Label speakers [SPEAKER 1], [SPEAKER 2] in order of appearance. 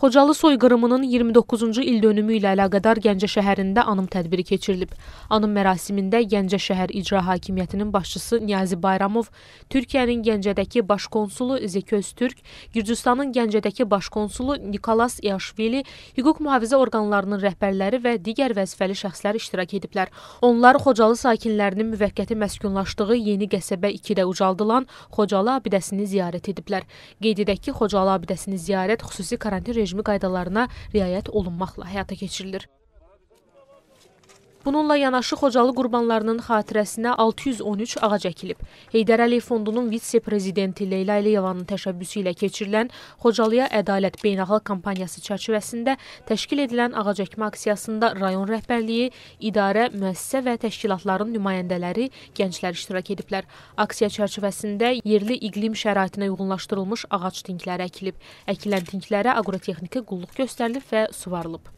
[SPEAKER 1] Xocalı soyqırımının 29-cu il dönümü ilə əlaqədar Gəncə şəhərində anım tədbiri keçirilib. Anım mərasimində Gəncə şəhər icra hakimiyyətinin başçısı Niyazi Bayramov, Türkiyənin Gəncədəki baş konsulu Zeki Öztürk, Gürcüstanın Gəncədəki baş konsulu Nikolas Yaşvili, hüquq mühafizə orqanlarının rəhbərləri və digər vəzifəli şəxslər iştirak ediblər. Onlar Xocalı sakinlərinin müvəqqəti məskunlaşdığı yeni qəsəbə 2-də ucaldılan Xocalı abidəsini ziyarət ediblər. Qeyd edək ki, Xocalı abidəsini ziyarət xüsusi karantin rejimində rejimi qaydalarına riayət olunmaqla həyata keçirilir. Bununla yanaşı Xocalı qurbanlarının xatirəsinə 613 ağac əkilib. Heydər Əliyev fondunun vitse-prezidenti Leyla Əliyevanın təşəbbüsü ilə keçirilən Xocalıya Ədalət Beynəlxalq kampaniyası çərçivəsində təşkil edilən ağac əkmə aksiyasında rayon rəhbərliyi, idarə, müəssisə və təşkilatların nümayəndələri, gənclər iştirak ediblər. Aksiya çərçivəsində yerli iqlim şəraitinə uyğunlaşdırılmış ağac tinkləri əkilib. Əkilən tinklərə aqrotexniki qulluq göstərilib və suvarılıb.